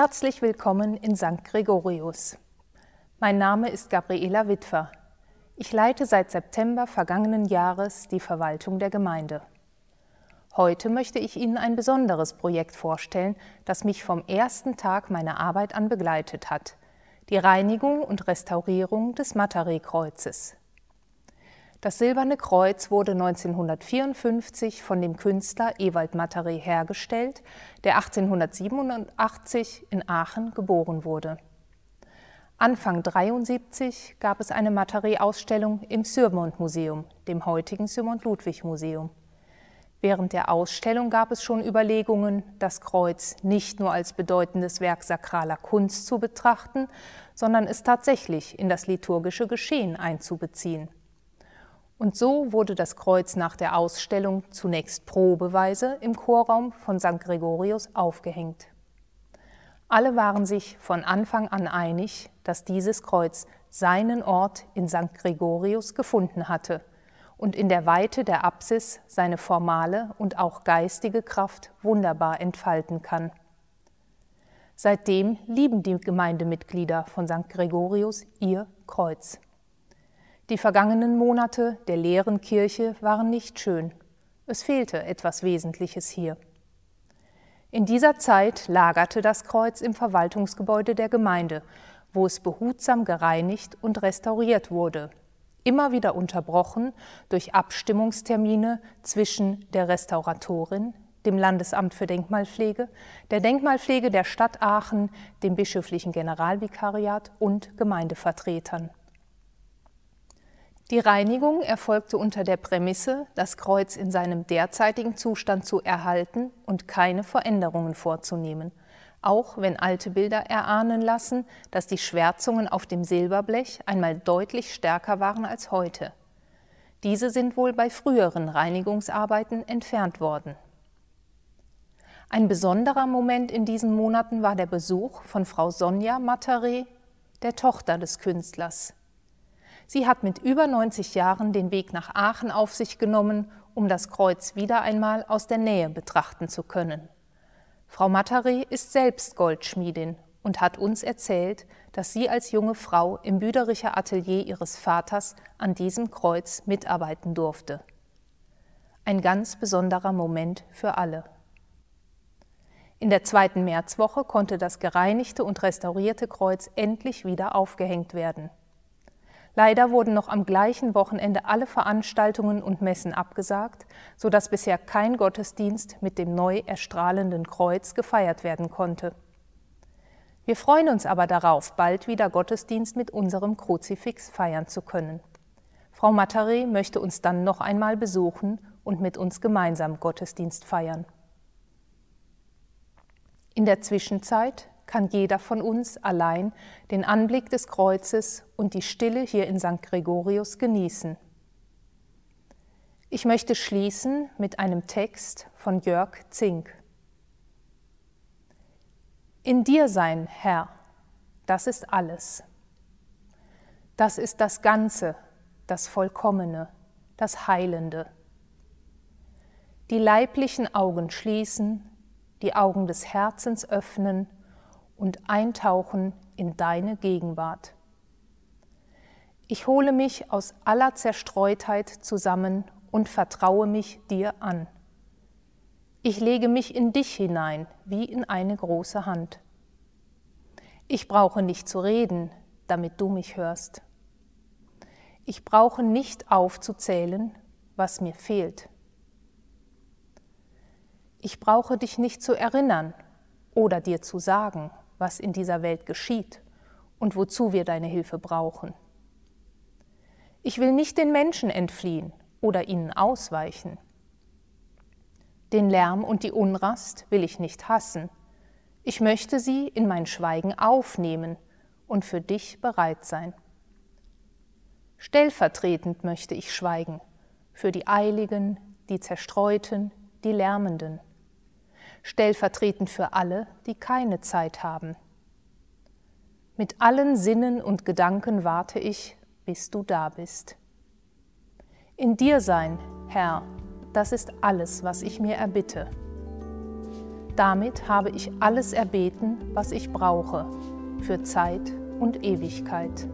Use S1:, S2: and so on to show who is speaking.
S1: Herzlich willkommen in St. Gregorius. Mein Name ist Gabriela Witwer. Ich leite seit September vergangenen Jahres die Verwaltung der Gemeinde. Heute möchte ich Ihnen ein besonderes Projekt vorstellen, das mich vom ersten Tag meiner Arbeit an begleitet hat. Die Reinigung und Restaurierung des Matare-Kreuzes. Das Silberne Kreuz wurde 1954 von dem Künstler Ewald Mattary hergestellt, der 1887 in Aachen geboren wurde. Anfang 1973 gab es eine Mattary-Ausstellung im Syrmont-Museum, dem heutigen Syrmont-Ludwig-Museum. Während der Ausstellung gab es schon Überlegungen, das Kreuz nicht nur als bedeutendes Werk sakraler Kunst zu betrachten, sondern es tatsächlich in das liturgische Geschehen einzubeziehen. Und so wurde das Kreuz nach der Ausstellung zunächst probeweise im Chorraum von St. Gregorius aufgehängt. Alle waren sich von Anfang an einig, dass dieses Kreuz seinen Ort in St. Gregorius gefunden hatte und in der Weite der Apsis seine formale und auch geistige Kraft wunderbar entfalten kann. Seitdem lieben die Gemeindemitglieder von St. Gregorius ihr Kreuz. Die vergangenen Monate der leeren Kirche waren nicht schön. Es fehlte etwas Wesentliches hier. In dieser Zeit lagerte das Kreuz im Verwaltungsgebäude der Gemeinde, wo es behutsam gereinigt und restauriert wurde, immer wieder unterbrochen durch Abstimmungstermine zwischen der Restauratorin, dem Landesamt für Denkmalpflege, der Denkmalpflege der Stadt Aachen, dem bischöflichen Generalvikariat und Gemeindevertretern. Die Reinigung erfolgte unter der Prämisse, das Kreuz in seinem derzeitigen Zustand zu erhalten und keine Veränderungen vorzunehmen, auch wenn alte Bilder erahnen lassen, dass die Schwärzungen auf dem Silberblech einmal deutlich stärker waren als heute. Diese sind wohl bei früheren Reinigungsarbeiten entfernt worden. Ein besonderer Moment in diesen Monaten war der Besuch von Frau Sonja Mataré, der Tochter des Künstlers. Sie hat mit über 90 Jahren den Weg nach Aachen auf sich genommen, um das Kreuz wieder einmal aus der Nähe betrachten zu können. Frau Mattary ist selbst Goldschmiedin und hat uns erzählt, dass sie als junge Frau im Büdericher Atelier ihres Vaters an diesem Kreuz mitarbeiten durfte. Ein ganz besonderer Moment für alle. In der zweiten Märzwoche konnte das gereinigte und restaurierte Kreuz endlich wieder aufgehängt werden. Leider wurden noch am gleichen Wochenende alle Veranstaltungen und Messen abgesagt, sodass bisher kein Gottesdienst mit dem neu erstrahlenden Kreuz gefeiert werden konnte. Wir freuen uns aber darauf, bald wieder Gottesdienst mit unserem Kruzifix feiern zu können. Frau Mattare möchte uns dann noch einmal besuchen und mit uns gemeinsam Gottesdienst feiern. In der Zwischenzeit kann jeder von uns allein den Anblick des Kreuzes und die Stille hier in St. Gregorius genießen. Ich möchte schließen mit einem Text von Jörg Zink. In dir sein, Herr, das ist alles. Das ist das Ganze, das Vollkommene, das Heilende. Die leiblichen Augen schließen, die Augen des Herzens öffnen, und eintauchen in deine Gegenwart. Ich hole mich aus aller Zerstreutheit zusammen und vertraue mich dir an. Ich lege mich in dich hinein wie in eine große Hand. Ich brauche nicht zu reden, damit du mich hörst. Ich brauche nicht aufzuzählen, was mir fehlt. Ich brauche dich nicht zu erinnern oder dir zu sagen, was in dieser Welt geschieht und wozu wir deine Hilfe brauchen. Ich will nicht den Menschen entfliehen oder ihnen ausweichen. Den Lärm und die Unrast will ich nicht hassen. Ich möchte sie in mein Schweigen aufnehmen und für dich bereit sein. Stellvertretend möchte ich schweigen für die Eiligen, die Zerstreuten, die Lärmenden stellvertretend für alle, die keine Zeit haben. Mit allen Sinnen und Gedanken warte ich, bis du da bist. In dir sein, Herr, das ist alles, was ich mir erbitte. Damit habe ich alles erbeten, was ich brauche, für Zeit und Ewigkeit.